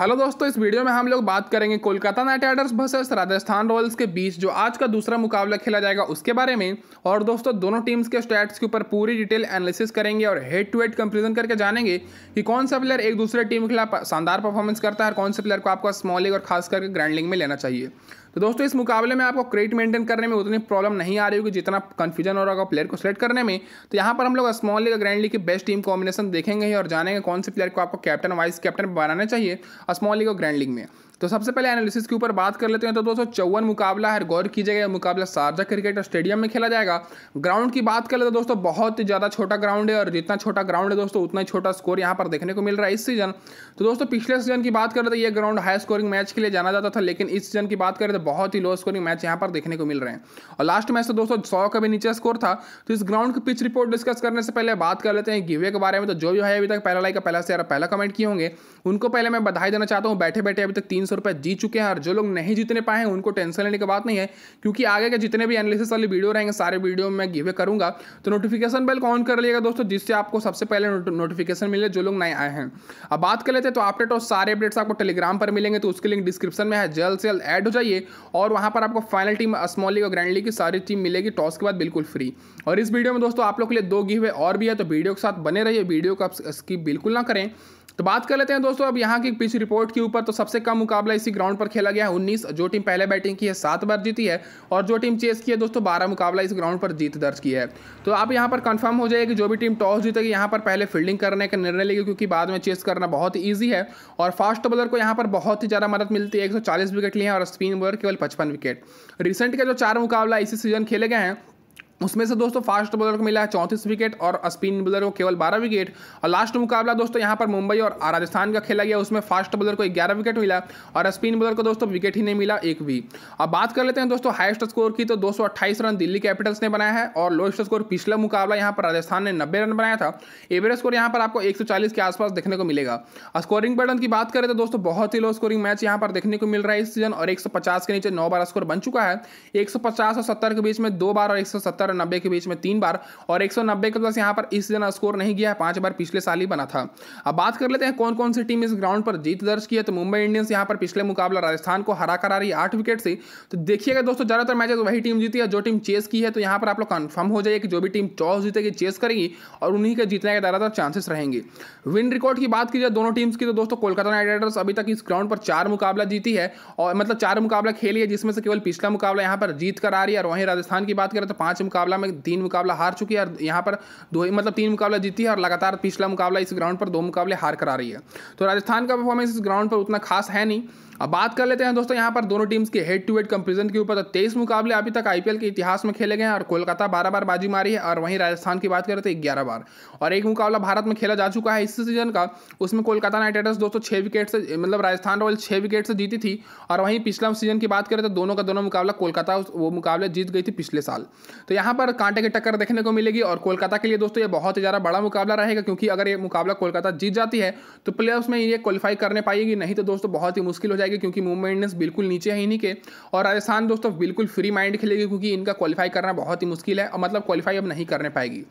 hello दोस्तों इस video में हम लोग बात करेंगे Kolkata Knight Riders versus Rajasthan Royals के बीच जो आज का दूसरा मुकाबला खेला जाएगा उसके बारे में और दोस्तों दोनों टीम्स के स्टैट्स के ऊपर पूरी डिटेल एनालिसिस करेंगे और हेड टू हेड कंपेरिजन करके जानेंगे कि कौन सा प्लेयर एक दूसरे टीम के खिलाफ शानदार परफॉर्मेंस करता है और कौन से प्लेयर को आपका स्मॉल लीग और खास करके ग्रैंड लीग में लेना चाहिए तो दोस्तों इस मुकाबले में आपको क्रेडिट मेंटेन करने में उतनी प्रॉब्लम नहीं आ रही होगी जितना कन्फ्यूजन हो रहा होगा प्लेयर को सिलेक्ट करने में तो यहाँ पर हम लोग स्मॉल लीग और ग्रैंड लीग की बेस्ट टीम कॉम्बिनेशन देखेंगे और जानेंगे कौन से प्लेयर को आपको कैप्टन वाइस कैप्टन बनाना चाहिए स्मॉल लीग और ग्रैंड लीग में तो सबसे पहले एनालिसिस के ऊपर बात कर लेते हैं तो दोस्तों चौवन मुकाबला है गौर कीजिएगा यह मुकाबला शारजा क्रिकेट स्टेडियम में खेला जाएगा ग्राउंड की बात कर लेते दोस्तों बहुत ही ज़्यादा छोटा ग्राउंड है और जितना छोटा ग्राउंड है दोस्तों उतना ही छोटा स्कोर यहाँ पर देखने को मिल रहा है इस सीजन तो दोस्तों पिछले सीजन की बात करें तो ये ग्राउंड हाई स्कोरिंग मैच के लिए जाना जाता था लेकिन इस सीजन की बात करें तो बहुत ही लो स्कोरिंग मैच यहाँ पर देखने को मिल रहे हैं और लास्ट मैच तो दोस्तों सौ का भी नीचे स्कोर था तो इस ग्राउंड की पिच रिपोर्ट डिस्कस करने से पहले बात कर लेते हैं गिवे के बारे में तो जो भी है अभी तक पहला लाइक पहला से पहला कमेंट किए होंगे उनको पहले मैं बधाई देना चाहता हूँ बैठे बैठे अभी तक तीन सौ रुपये जीत चुके हैं और जो लोग नहीं जीतने पाए हैं उनको टेंशन लेने की बात नहीं है क्योंकि आगे के जितने भी एनालिसिस वाले वीडियो रहेंगे सारे वीडियो में गिवे करूंगा तो नोटिफिकेशन बेल ऑन कर लिएगा दोस्तों जिससे आपको सबसे पहले नोटिफिकेशन मिले जो लोग नए आए हैं अब बात कर लेते तो अपडेट और सारे अपडेट्स आपको टेलीग्राम पर मिलेंगे तो उसके लिंक डिस्क्रिप्शन में है जल्द से जल्द ऐड हो जाइए और वहाँ पर आपको फाइनल टीम स्मॉल लीग और ग्रैंड लीग की सारी टीम मिलेगी टॉस के बाद बिल्कुल फ्री और इस वीडियो में दोस्तों आप लोग के लिए दो गिवे और भी है तो वीडियो के साथ बने रहिए वीडियो को आप स्किप बिल्कुल ना करें तो बात कर लेते हैं दोस्तों अब यहाँ की पिच रिपोर्ट के ऊपर तो सबसे कम मुकाबला इसी ग्राउंड पर खेला गया है उन्नीस जो टीम पहले बैटिंग की है सात बार जीती है और जो टीम चेस की है दोस्तों बारह मुकाबला इस ग्राउंड पर जीत दर्ज की है तो आप यहाँ पर कन्फर्म हो जाएगी जो भी टीम टॉस जीतेगी यहाँ पर पहले फील्डिंग करने का निर्णय लेगी क्योंकि बाद में चेस करना बहुत ईजी है और फास्ट बॉलर को यहाँ पर बहुत ही ज़्यादा मदद मिलती है एक विकेट लिए हैं और स्पिन बॉलर केवल पचपन विकेट रिसेंट के जो चार मुकाबला इसी सीजन खेले गए हैं उसमें से दोस्तों फास्ट बॉलर को मिला है चौंतीस विकेट और स्पिन बॉलर को केवल बारह विकेट और लास्ट मुकाबला दोस्तों यहाँ पर मुंबई और राजस्थान का खेला गया उसमें फास्ट बॉलर को ग्यारह विकेट मिला और स्पिन बॉलर को दोस्तों विकेट ही नहीं मिला एक भी अब बात कर लेते हैं दोस्तों हाइस्ट स्कोर की तो दो रन दिल्ली कैपिटल्स ने बनाया है और लोएस्ट स्कोर पिछला मुकाबला यहाँ पर राजस्थान ने नब्बे रन बनाया था एवरेज स्कोर यहाँ पर आपको एक के आसपास देखने को मिलेगा स्कोरिंग पैटर्न की बात करें तो दोस्तों बहुत ही लो स्कोरिंग मैच यहाँ पर देखने को मिल रहा है इस सीजन और एक के नीचे नौ बार स्कोर बन चुका है एक और सत्तर के बीच में दो बार और एक और नब्बे के बीच में तीन बार और एक के पास यहाँ पर इस दिन स्कोर नहीं गया है पाँच बार पिछले साल ही बना था अब बात कर लेते हैं कौन कौन सी टीम इस ग्राउंड पर जीत दर्ज की है तो मुंबई इंडियंस यहाँ पर पिछले मुकाबला राजस्थान को हरा कर आ रही आठ विकेट से तो देखिएगा दोस्तों ज़्यादातर मैचेस वही टीम जीती है जो टीम चेस की है तो यहाँ पर आप लोग कन्फर्म हो जाइए कि जो भी टीम टॉस जीतेगी चेस करेगी और उन्हीं के जीतने के ज़्यादातर चांसेस रहेंगे विन रिकॉर्ड की बात की जाए दोनों टीम्स की तो दोस्तों कोलकाता नाइट राइडर्स अभी तक इस ग्राउंड पर चार मुकाबला जीती है और मतलब चार मुकाबला खेली है जिसमें से केवल पिछला मुकाबला यहाँ पर जीत कर आ रही है और वहीं राजस्थान की बात करें तो पाँच मुकाबला मुकाबला में तीन मुकाबला हार चुकी है और यहाँ पर दो मतलब तीन मुकाबला जीती है और लगातार पिछला मुकाबला इस ग्राउंड पर दो मुकाबले हार करा रही है तो राजस्थान का परफॉर्मेंस इस ग्राउंड पर उतना खास है नहीं अब बात कर लेते हैं दोस्तों यहाँ पर दोनों टीम्स के हेड टू हेड कंपेरिजन के ऊपर तो तेईस मुकाबले अभी तक आईपीएल के इतिहास में खेले गए हैं और कोलकाता बारह बार बाजी मारी है और वहीं राजस्थान की बात करें तो ग्यारह बार और एक मुकाबला भारत में खेला जा चुका है इस सीजन का उसमें कोलकाता नाइट राइडर्स दोस्तों छः विकेट से मतलब राजस्थान रॉयल्स छः विकेट से जीती थी और वहीं पिछला सीजन की बात करें तो दोनों का दोनों मुकाबला कोलकाता वो मुकाबले जीत गई थी पिछले साल तो यहाँ पर कांटे की टक्कर देखने को मिलेगी और कोलकाता के लिए दोस्तों ये बहुत ही ज़्यादा बड़ा मुकाबला रहेगा क्योंकि अगर ये मुकाबला कोलकाता जीत जाती है तो प्लेयर्स में ये क्वालिफाई करने पाएगी नहीं तो दोस्तों बहुत ही मुश्किल हो जाएगी जाएगी क्योंकि मुंबई इंडियंस बिल्कुल नीचे है इन्हीं के और राजस्थान दोस्तों बिल्कुल फ्री माइंड खेलेगी क्योंकि इनका क्वालिफाई करना बहुत ही मुश्किल है और मतलब क्वालिफाई अब नहीं करने पाएगी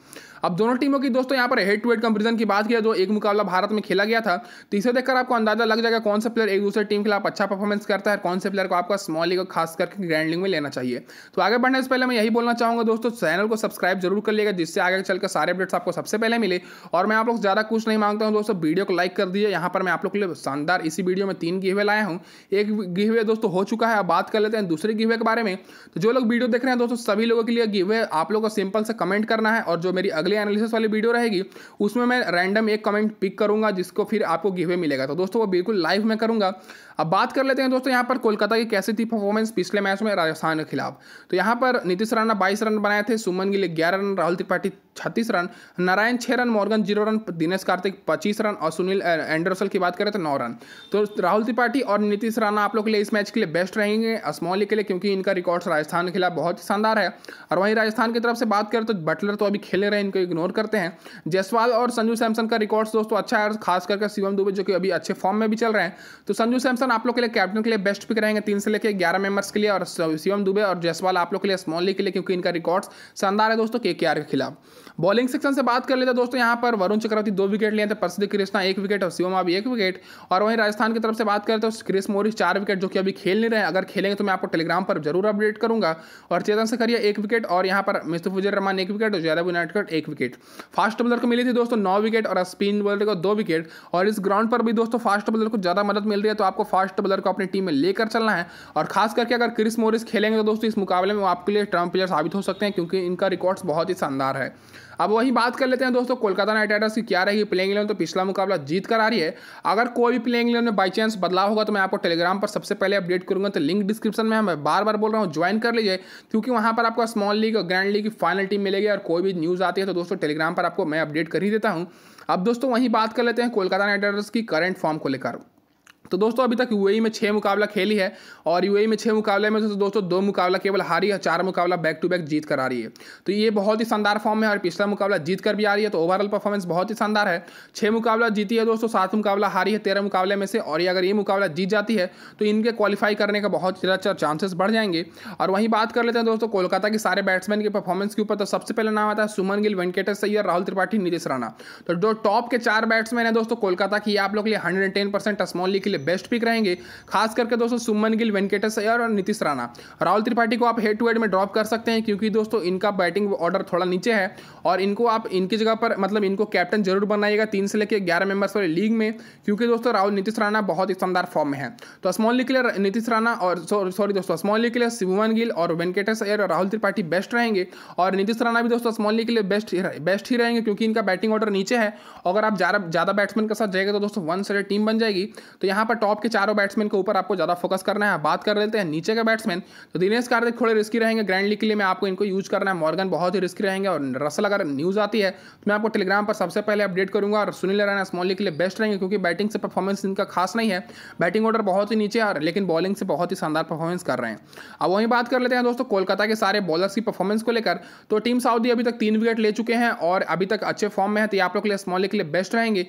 अब दोनों टीमों की दोस्तों यहाँ पर हेड टू हेड कंपेरिजन की बात किया जो एक मुकाबला भारत में खेला गया था तो इसे देखकर आपको अंदाजा लग जाएगा कौन सा प्लेयर एक दूसरे टीम के खिलाफ अच्छा परफॉर्मेंस करता है कौन से प्लेयर को आपका स्मॉल लीग और खास करके ग्रैंड लीग में लेना चाहिए तो आगे बढ़ने से पहले मैं यही बोलना चाहूँगा दोस्तों चैनल को सब्सक्राइब जरूर कर लिएगा जिससे आगे चलकर सारे अपडेट्स आपको सबसे पहले मिले और मैं आप लोग ज़्यादा कुछ नहीं मांगता हूँ दोस्तों वीडियो को लाइक कर दीजिए यहाँ पर मैं आप लोग के लिए शानदार इसी वीडियो में तीन गिवे लाया हूँ एक गिवे दोस्तों हो चुका है अब बात कर लेते हैं दूसरे गिवे के बारे में तो जो लोग वीडियो देख रहे हैं दोस्तों सभी लोगों के लिए गिवे आप लोगों को सिंपल से कमेंट करना है और जो मेरी अगली एनालिसिस वाली वीडियो रहेगी उसमें मैं रैंडम एक कमेंट पिक करूंगा जिसको फिर आपको गिवे मिलेगा तो दोस्तों वो बिल्कुल लाइव में करूंगा अब बात कर लेते हैं दोस्तों यहाँ पर कोलकाता की कैसी थी परफॉर्मेंस पिछले मैच में राजस्थान के खिलाफ तो यहाँ पर नीतीश राणा बाईस रन बनाए थे सुमन गिल ग्यारह रन राहुल त्रिपाठी छत्तीस रन नारायण छः run Morgan zero run Dinesh Karthik पच्चीस रन और सुनील एंडरसल की बात करें तो नौ रन तो राहुल त्रिपाठी और नीतीश राणा आप लोग के लिए इस मैच के लिए बेस्ट रहेंगे स्मॉल के लिए क्योंकि इनका रिकॉर्ड्स राजस्थान के खिलाफ बहुत ही शानदार है और वहीं राजस्थान की तरफ से बात करें तो बटलर तो अभी खेले रहे इनको इग्नोर करते हैं जयसवाल और संजू सैमसन का रिकॉर्ड्स दोस्तों अच्छा है खास करके शिवम दुबे जो कि अभी अच्छे फॉर्म में भी चल रहे हैं तो संजू सैमसन आप लोग के लिए कैप्टन के लिए बेस्ट पिक रहेंगे तीन से लेकर ग्यारह मेंबर्स के लिए और शिवम दुबे और जयसवाल आप लोग के लिए स्मॉल के लिए क्योंकि इनका रिकॉर्ड्स शानदार है दोस्तों के के खिलाफ बॉलिंग सेक्शन से बात कर लेते हैं दोस्तों यहाँ पर वरुण चक्रवर्ती दो विकेट लिए थे प्रसिद्ध कृष्णा एक विकेट और शिवम अभी एक विकेट और वहीं राजस्थान की तरफ से बात करें तो क्रिस मोरिस चार विकेट जो कि अभी खेल नहीं रहे अगर खेलेंगे तो मैं आपको टेलीग्राम पर जरूर अपडेट करूंगा और चेतन सकरिया एक विकेट और यहाँ पर मिस्तफुजर रहमान एक विकेट और जयदेव नाटकट एक विकेट फास्ट बॉलर को मिली थी दोस्तों नौ विकेट और स्पिन बॉलर को दो विकेट और इस ग्राउंड पर भी दोस्तों फास्ट बॉलर को ज़्यादा मदद मिल रही है तो आपको फास्ट बॉलर को अपनी टीम में लेकर चलना है और खास करके अगर क्रिस मोरिस खेलेंगे तो दोस्तों इस मुकाबले में आपके लिए ट्रम्प प्लेयर साबित हो सकते हैं क्योंकि इनका रिकॉर्ड्स बहुत ही शानदार है अब वही बात कर लेते हैं दोस्तों कोलकाता नाइट राइडर्स की क्या रहेगी प्लेइंग इलेवन तो पिछला मुकाबला जीत कर आ रही है अगर कोई भी प्लेइंग इलेवन में बाई चांस बदलाव होगा तो मैं आपको टेलीग्राम पर सबसे पहले अपडेट करूंगा तो लिंक डिस्क्रिप्शन में मैं बार बार बोल रहा हूँ ज्वाइन कर लीजिए क्योंकि वहाँ पर आपको स्मॉल लीग और ग्रैंड लीग की फाइनल टीम मिलेगी और कोई भी न्यूज़ आती है तो दोस्तों टेलीग्राम पर आपको मैं अपडेट कर ही देता हूँ अब दोस्तों वहीं बात कर लेते हैं कोलकाता नाइट राइडर्स की करंट फॉर्म को लेकर तो दोस्तों अभी तक यूएई e में छः मुकाबला खेली है और यूएई e में छः मुकाबले में तो दोस्तों दो मुकाबला केवल हारी है चार मुकाबला बैक टू बैक जीत कर आ रही है तो ये बहुत ही शानदार फॉर्म है और पिछला मुकाबला जीत कर भी आ रही है तो ओवरऑल परफॉर्मेंस बहुत ही शानदार है छः मुकाबला जीती है दोस्तों सात मुकाबला हारी है तेरह मुकाबले में से और ये अगर ये मुकाबला जीत जाती है तो इनके क्वालिफाई करने का बहुत ज़्यादा चांसेस बढ़ जाएंगे और वहीं बात कर लेते हैं दोस्तों कोलकाता के सारे बैट्समैन की परफॉर्मेंस के ऊपर तो सबसे पहले नाम आता है सुमन गिल वेंकटेश सैयर राहुल त्रिपाठी नीतीश राणा तो जो टॉप के चार बैट्समैन है दोस्तों कोलकाता की आप लोग लिए हंड्रेड टेन परसेंट स्मॉल के लिए लिए बेस्ट पिक रहेंगे खास करके दोस्तों सुमन गिल वेंकटेश अयर और नीतीश राणा राहुल त्रिपाठी को आप हेड टू हेड में ड्रॉप कर सकते हैं क्योंकि दोस्तों इनका बैटिंग ऑर्डर थोड़ा नीचे है और इनको आप इनकी जगह पर मतलब इनको कैप्टन जरूर बनाइएगा तीन से लेकर ग्यारह मेंबर्स वाले लीग में क्योंकि दोस्तों राहुल नीतीश राणा बहुत ही शानदार फॉर्म में है तो स्मॉल लीग के लिए नीतीश राणा और सॉरी दोस्तों स्मॉल लीग के लिए सुमन गिल और वेंकटेश अयर और राहुल त्रिपाठी बेस्ट रहेंगे और नीतीश राणा भी दोस्तों स्मॉल लीग के लिए बेस्ट बेस्ट ही रहेंगे क्योंकि इनका बैटिंग ऑर्डर नीचे है अगर आप ज़्यादा बैट्समैन के साथ जाएगा तो दोस्तों वन साइड टीम बन जाएगी तो यहाँ यहाँ पर टॉप के चारों बैट्समैन के ऊपर आपको ज़्यादा फोकस करना है बात कर लेते हैं नीचे के बैट्समैन तो दिनेश कार्तिक थोड़े रिस्की रहेंगे ग्रैंड लीग के लिए मैं आपको इनको यूज करना है मॉर्गन बहुत ही रिस्की रहेंगे और रसल अगर न्यूज़ आती है तो मैं आपको टेलीग्राम पर सबसे पहले अपडेट करूंगा और सुनील रैना स्मॉल लीग के लिए बेस्ट रहेंगे क्योंकि बैटिंग से परफॉर्मेंस इनका खास नहीं है बैटिंग ऑर्डर बहुत ही नीचे है लेकिन बॉलिंग से बहुत ही शानदार परफॉर्मेंस कर रहे हैं अब वहीं बात कर लेते हैं दोस्तों कोलकाता के सारे बॉलर्स की परफॉर्मेंस को लेकर तो टीम साउदी अभी तक तीन विकेट ले चुके हैं और अभी तक अच्छे फॉर्म में है तो आप लोग के लिए स्मॉल लीग के लिए बेस्ट रहेंगे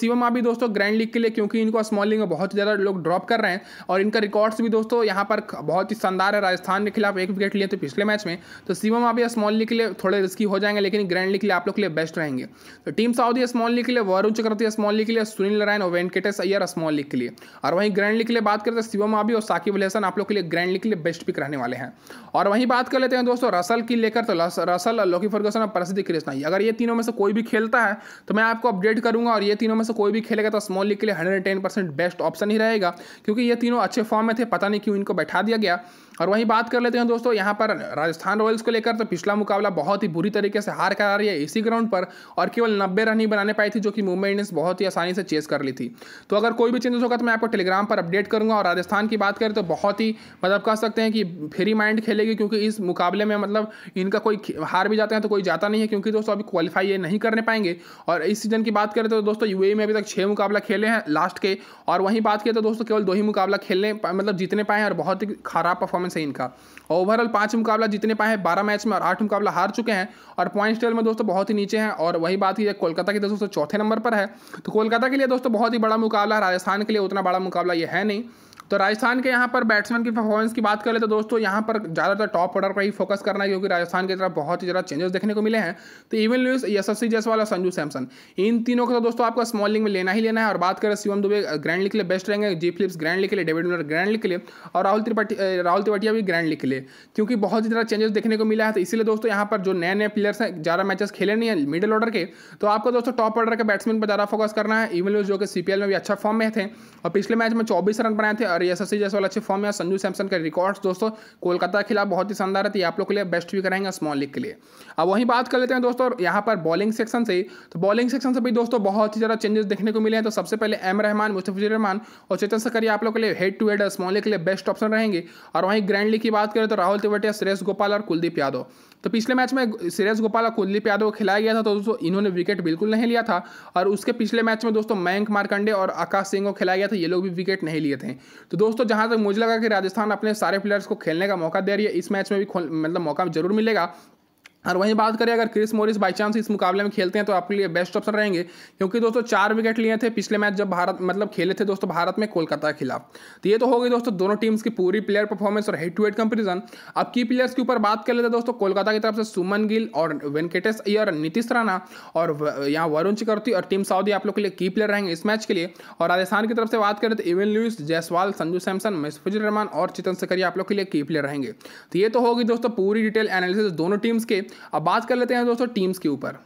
शिवम अभी दोस्तों ग्रैंड लीग के लिए क्योंकि इनको स्मॉल लीग को बहुत ही ज़्यादा लोग ड्रॉप कर रहे हैं और इनका रिकॉर्ड्स भी दोस्तों यहाँ पर बहुत ही शानदार है राजस्थान के खिलाफ एक विकेट लिए थे तो पिछले मैच में तो सीमम आप या स्मॉल लीग के लिए थोड़े रिस्की हो जाएंगे लेकिन ग्रैंड लीग के लिए आप लोग के लिए बेस्ट रहेंगे तो टीम साउथ या स्मॉल लीग के लिए वरुण चक्रवर्ती स्मॉल लीग के लिए सुनील नारायण और वेंकटेश अयर स्मॉल लीग के लिए और वहीं ग्रैंड लीग के लिए बात करते हैं शिवम आबी और साकिब अल हसन आप लोग के लिए ग्रैंड लीग के लिए बेस्ट पिक रहने वाले हैं और वहीं बात कर लेते हैं दोस्तों रसल की लेकर तो रसल लोकी फर्गसन और प्रसिद्धि कृष्णा अगर ये तीनों में से कोई भी खेलता है तो मैं आपको अपडेट करूंगा और ये तीनों में से कोई भी खेलेगा तो स्मॉल लीग के लिए हंड्रेड बेस्ट बेस्ट ऑप्शन ही रहेगा क्योंकि ये तीनों अच्छे फॉर्म में थे पता नहीं क्यों इनको बैठा दिया गया और वहीं बात कर लेते हैं दोस्तों यहाँ पर राजस्थान रॉयल्स को लेकर तो पिछला मुकाबला बहुत ही बुरी तरीके से हार करा रही है इसी ग्राउंड पर और केवल नब्बे रन ही बनाने पाई थी जो कि मुंबई इंडियंस बहुत ही आसानी से चेस कर ली थी तो अगर कोई भी चेंजेस होगा तो मैं आपको टेलीग्राम पर अपडेट करूंगा और राजस्थान की बात करें तो बहुत ही मतलब कह सकते हैं कि फ्री माइंड खेलेगी क्योंकि इस मुकाबले में मतलब इनका कोई हार भी जाते हैं तो कोई जाता नहीं है क्योंकि दोस्तों अभी क्वालिफाई ये नहीं करने पाएंगे और इस सीजन की बात करें तो दोस्तों यू e में अभी तक छः मुकाबला खेले हैं लास्ट के और और वहीं बात की तो दोस्तों केवल दो ही मुकाबला खेलने मतलब जीतने पाए हैं और बहुत ही खराब परफॉर्मेंस है इनका और ओवरऑल पांच मुकाबला जीतने पाए हैं बारह मैच में और आठ मुकाबला हार चुके हैं और पॉइंट टेबल में दोस्तों बहुत ही नीचे हैं और वही बात की कोलकाता की तो दोस्तों चौथे नंबर पर है तो कोलकाता के लिए दोस्तों बहुत ही बड़ा मुकाबला राजस्थान के लिए उतना बड़ा मुकाबला ये है नहीं तो राजस्थान के यहाँ पर बैट्समैन की परफॉर्मेंस की बात करें तो दोस्तों यहाँ पर ज़्यादातर टॉप ऑर्डर पर ही फोकस करना है क्योंकि राजस्थान की तरफ बहुत ही ज़्यादा चेंजेस देखने को मिले हैं तो इवन लुइस यशस्वी जायसवाल और संजू सैमसन इन तीनों को तो दोस्तों आपको स्मॉल लिंग में लेना ही लेना है और बात करें शिवम दुबे ग्रैंड लिख के लिए बेस्ट रहेंगे जी फिलिप्स ग्रैंड लिख के लिए डेविड मिलर ग्रैंड लिख के लिए और राहुल त्रिपाठी राहुल त्रिपाठिया भी ग्रैंड लिख के लिए क्योंकि बहुत ही ज़्यादा चेंजेस देखने को मिला है तो इसलिए दोस्तों यहाँ पर जो नए नए प्लेयर्स हैं ज़्यादा मैचेस खेले नहीं है मिडिल ऑर्डर के तो आपको दोस्तों टॉप ऑर्डर के बैट्समैन पर ज़्यादा फोकस करना है इवन न्यूज जो कि सी में भी अच्छा फॉर्म में थे और पिछले मैच में चौबीस रन बनाए थे और और यशस्वी जायसवाल अच्छे फॉर्म में संजू सैमसन के रिकॉर्ड्स दोस्तों कोलकाता के खिलाफ बहुत ही शानदार है तो आप लोग के लिए बेस्ट भी करेंगे स्मॉल लीग के लिए अब वहीं बात कर लेते हैं दोस्तों यहाँ पर बॉलिंग सेक्शन से तो बॉलिंग सेक्शन से भी दोस्तों बहुत ही ज़्यादा चेंजेस देखने को मिले हैं तो सबसे पहले एम रहमान मुस्तफिजुर रहमान और चेतन सकरिया आप लोग के लिए head to head small league के लिए बेस्ट ऑप्शन रहेंगे और वहीं ग्रैंड लीग की बात करें तो राहुल तिवटिया सुरेश गोपाल और कुलदीप यादव तो पिछले मैच में सुरेश गोपाल और कुलदीप यादव को खिलाया गया था तो दोस्तों इन्होंने विकेट बिल्कुल नहीं लिया था और उसके पिछले मैच में दोस्तों मयंक मारकंडे और आकाश सिंह को खिलाया गया था ये लोग भी विकेट नहीं लिए थे तो दोस्तों जहाँ तक मुझे लगा कि राजस्थान अपने सारे प्लेयर्स को खेलने का मौका दे रही है इस मैच में भी मतलब मौका जरूर मिलेगा और हाँ, तो वहीं बात करें अगर क्रिस मोरिस बाई चांस इस मुकाबले में खेलते हैं तो आपके लिए बेस्ट ऑप्शन रहेंगे क्योंकि दोस्तों चार विकेट लिए थे पिछले मैच जब भारत मतलब खेले थे दोस्तों भारत में कोलकाता के खिलाफ तो ये तो हो गई दोस्तों दोनों टीम्स की पूरी प्लेयर परफॉर्मेंस और हेड टू हेड कंपेरिजन अब की प्लेयर्स के ऊपर बात कर लेते हैं दोस्तों कोलकाता की तरफ से सुमन गिल और वेंकटेश अयर नीतीश राणा और यहाँ वरुण चक्रवर्ती और टीम साउदी आप लोग के लिए की प्लेयर रहेंगे इस मैच के लिए और राजस्थान की तरफ से बात करें तो इवन लुइस जयसवाल संजू सैमसन मसफुज रहमान और चितन सकरिया आप लोग के लिए की प्लेयर रहेंगे तो ये तो होगी दोस्तों पूरी डिटेल एनालिसिस दोनों टीम्स के अब बात कर लेते हैं दोस्तों टीम्स के ऊपर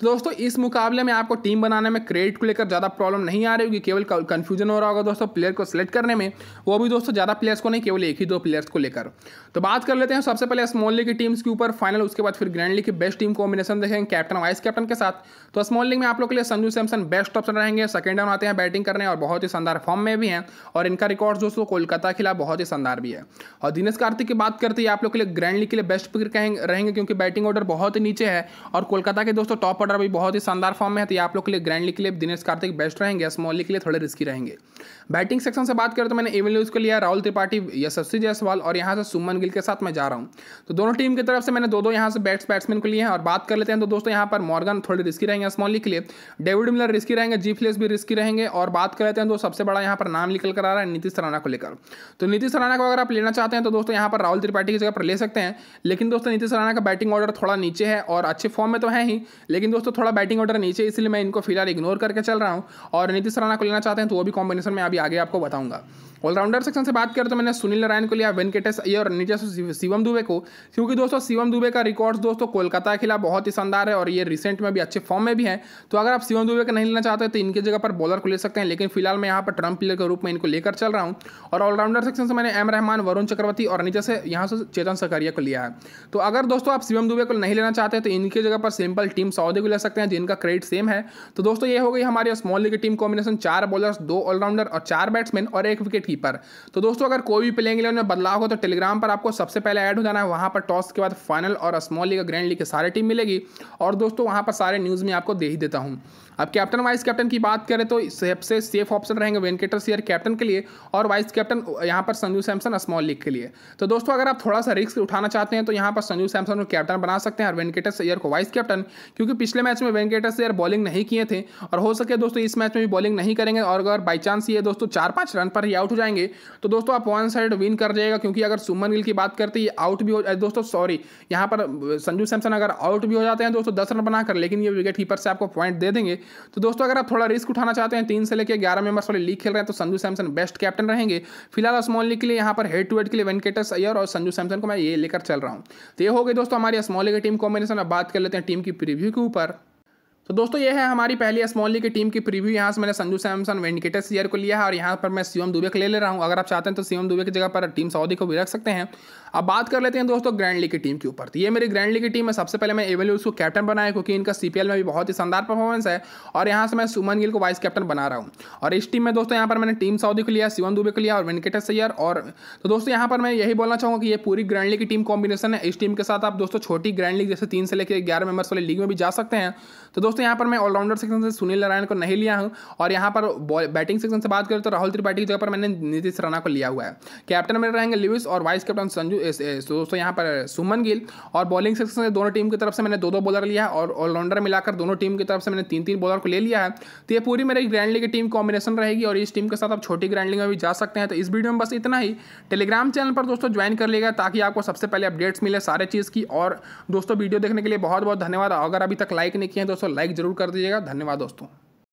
तो दोस्तों इस मुकाबले में आपको टीम बनाने में क्रेडिट को लेकर ज़्यादा प्रॉब्लम नहीं आ रही होगी केवल कन्फ्यूजन हो रहा होगा दोस्तों प्लेयर को सिलेक्ट करने में वो भी दोस्तों ज़्यादा प्लेयर्स को नहीं केवल एक ही दो प्लेयर्स को लेकर तो बात कर लेते हैं सबसे पहले स्मॉल लीग की टीम्स के ऊपर फाइनल उसके बाद फिर ग्रैंड लीग की बेस्ट टीम कॉम्बिनेशन देखेंगे कैप्टन वाइस कैप्टन के साथ तो स्मॉल लीग में आप लोग के लिए संजू सैमसन बेस्ट ऑप्शन रहेंगे सेकेंड डाउन आते हैं बैटिंग करने और बहुत ही शानदार फॉर्म में भी हैं और इनका रिकॉर्ड दोस्तों कोलकाता के खिलाफ बहुत ही शानदार भी है और दिनेश कार्तिक की बात करते हैं आप लोग के लिए ग्रैंड लीग के लिए बेस्ट पिकर रहेंगे क्योंकि बैटिंग ऑर्डर बहुत ही नीचे है और कोलकाता के दोस्तों टॉप ऑर्डर भी बहुत ही शानदार फॉर्म में है तो ये आप लोग के लिए ग्रैंडली के लिए दिनेश कार्तिक बेस्ट रहेंगे स्मॉली के लिए थोड़े रिस्की रहेंगे बैटिंग सेक्शन से बात करें तो मैंने एवन न्यूज़ को लिया राहुल त्रिपाठी यशस्वी जायसवाल और यहाँ से सुमन गिल के साथ मैं जा रहा हूँ तो दोनों टीम की तरफ से मैंने दो दो यहाँ से बैट्स बैट्समैन को लिए हैं और बात कर लेते हैं तो दोस्तों यहाँ पर मॉर्गन थोड़े रिस्की रहेंगे स्मॉली के लिए डेविड मिलर रिस्की रहेंगे जी फ्लेस भी रिस्की रहेंगे और बात कर लेते हैं तो सबसे बड़ा यहाँ पर नाम निकल कर आ रहा है नीतीश राणा को लेकर तो नीतीश राणा को अगर आप लेना चाहते हैं तो दोस्तों यहाँ पर राहुल त्रिपाठी की जगह पर ले सकते हैं लेकिन दोस्तों नीतीश राणा का बैटिंग ऑर्डर थोड़ा नीचे है और अच्छे फॉर्म में तो है ही लेकिन दोस्तों थोड़ा बैटिंग ऑर्डर नीचे इसलिए मैं इनको फिलहाल इग्नोर करके चल रहा हूँ और नीतीश राणा को लेना चाहते हैं तो वो भी कॉम्बिनेशन में अभी आगे आपको बताऊंगा ऑलराउंडर सेक्शन से बात करें तो मैंने सुनील नारायण को लिया वेंकटेश अयर और नीतीश शिवम दुबे को क्योंकि दोस्तों शिवम दुबे का रिकॉर्ड्स दोस्तों कोलकाता के खिलाफ बहुत ही शानदार है और ये रिसेंट में भी अच्छे फॉर्म में भी है तो अगर आप शिवम दुबे का नहीं लेना चाहते तो इनकी जगह पर बॉलर को ले सकते हैं लेकिन फिलहाल मैं यहाँ पर ट्रम्प प्लेयर के रूप में इनको लेकर चल रहा हूँ और ऑलराउंडर सेक्शन से मैंने एम रहमान वरुण चक्रवर्ती और नीचे से यहाँ से चेतन सकरिया को लिया है तो अगर दोस्तों आप शिवम दुबे को नहीं लेना चाहते तो इनकी जगह पर सिंपल टीम सौदे को भी ले सकते हैं जिनका क्रेडिट सेम है तो दोस्तों ये हो गई हमारी स्मॉल लीग टीम कॉम्बिनेशन चार बॉलर्स दो ऑलराउंडर और चार बैट्समैन और एक विकेट कीपर तो दोस्तों अगर कोई भी प्लेइंग इलेवन में बदलाव हो तो टेलीग्राम पर आपको सबसे पहले ऐड हो जाना है वहाँ पर टॉस के बाद फाइनल और स्मॉल लीग ग्रैंड लीग की सारी टीम मिलेगी और दोस्तों वहाँ पर सारे न्यूज़ में आपको दे ही देता हूँ अब कैप्टन वाइस कैप्टन की बात करें तो सबसे सेफ ऑप्शन रहेंगे वेंकटर अय्यर कैप्टन के लिए और वाइस कैप्टन यहाँ पर संजू सैमसन स्मॉल लीग के लिए तो दोस्तों अगर आप थोड़ा सा रिस्क उठाना चाहते हैं तो यहाँ पर संजू सैमसन को कैप्टन बना सकते हैं और वेंकटर सैयर को वाइस कैप्टन क्योंकि पिछले मैच में वेंकेटर सैयर बॉलिंग नहीं किए थे और हो सके दोस्तों इस मैच में भी बॉलिंग नहीं करेंगे और अगर बाई चांस ये दोस्तों चार पाँच रन पर ही आउट हो जाएंगे तो दोस्तों आप वन साइड विन कर जाएगा क्योंकि अगर सुमन गिल की बात करते ये आउट भी हो जाए दोस्तों सॉरी यहाँ पर संजू सैमसन अगर आउट भी हो जाते हैं दोस्तों दस रन बनाकर लेकिन ये विकेट कीपर से आपको पॉइंट दे देंगे तो दोस्तों अगर आप थोड़ा रिस्क उठाना चाहते हैं तीन से लेकर ग्यारह मेंबर्स वाले लीग खेल रहे हैं तो संजू सैमसन बेस्ट कैप्टन रहेंगे फिलहाल स्मॉल लीग के लिए यहाँ पर हेड टू हेड के लिए वेंकटेश अयर और संजू सैमसन को मैं ये लेकर चल रहा हूँ तो ये हो गई दोस्तों हमारी स्मॉल लीग टीम कॉम्बिनेशन अब बात कर लेते हैं टीम की प्रीव्यू के ऊपर तो दोस्तों ये है हमारी पहली स्मॉल लीग की टीम की प्रीव्यू यहाँ से मैंने संजू सैमसन वेंकटेश सीयर को लिया है और यहाँ पर मैं सीएम दुबे को ले ले रहा हूँ अगर आप चाहते हैं तो सीएम दुबे की जगह पर टीम सऊदी को भी रख सकते हैं अब बात कर लेते हैं दोस्तों ग्रैंड लीग की टीम के ऊपर तो ये मेरी ग्रैंड लीग की टीम है सबसे पहले मैं एवेल्यूज को कैप्टन बनाया क्योंकि इनका सीपीएल में भी बहुत ही शानदार परफॉर्मेंस है और यहाँ से मैं सुमन गिल को वाइस कैप्टन बना रहा हूँ और इस टीम में दोस्तों यहाँ पर मैंने टीम सऊदी को लिया शिवन दुबे को लिया और वेंकटेश सैयर और तो दोस्तों यहाँ पर मैं यही बोलना चाहूँगा कि ये पूरी ग्रैंड लीग की टीम कॉम्बिनेशन है इस टीम के साथ आप दोस्तों छोटी ग्रैंड लीग जैसे तीन से लेकर ग्यारह मेंबर्स वाली लीग में भी जा सकते हैं तो दोस्तों यहाँ पर मैं ऑलराउंडर सेक्शन से सुनील नारायण को नहीं लिया हूँ और यहाँ पर बैटिंग सेक्शन से बात करें तो राहुल त्रिपाठी की जगह पर मैंने नीतीश राणा को लिया हुआ है कैप्टन मेरे रहेंगे लिविस और वाइस कैप्टन संजू दोस्तों यहाँ पर सुमन गिल और बॉलिंग सेक्शन से दोनों टीम की तरफ से मैंने दो दो बॉलर लिया है और ऑलराउंडर मिलाकर दोनों टीम की तरफ से मैंने तीन तीन बॉलर को ले लिया है तो ये पूरी मेरी ग्रैंड लीग की टीम कॉम्बिनेशन रहेगी और इस टीम के साथ आप छोटी ग्रैंड लीग में भी जा सकते हैं तो इस वीडियो में बस इतना ही टेलीग्राम चैनल पर दोस्तों ज्वाइन कर लेगा ताकि आपको सबसे पहले अपडेट्स मिले सारे चीज़ की और दोस्तों वीडियो देखने के लिए बहुत बहुत धन्यवाद अगर अभी तक लाइक नहीं किया है दोस्तों लाइक जरूर कर दीजिएगा धन्यवाद दोस्तों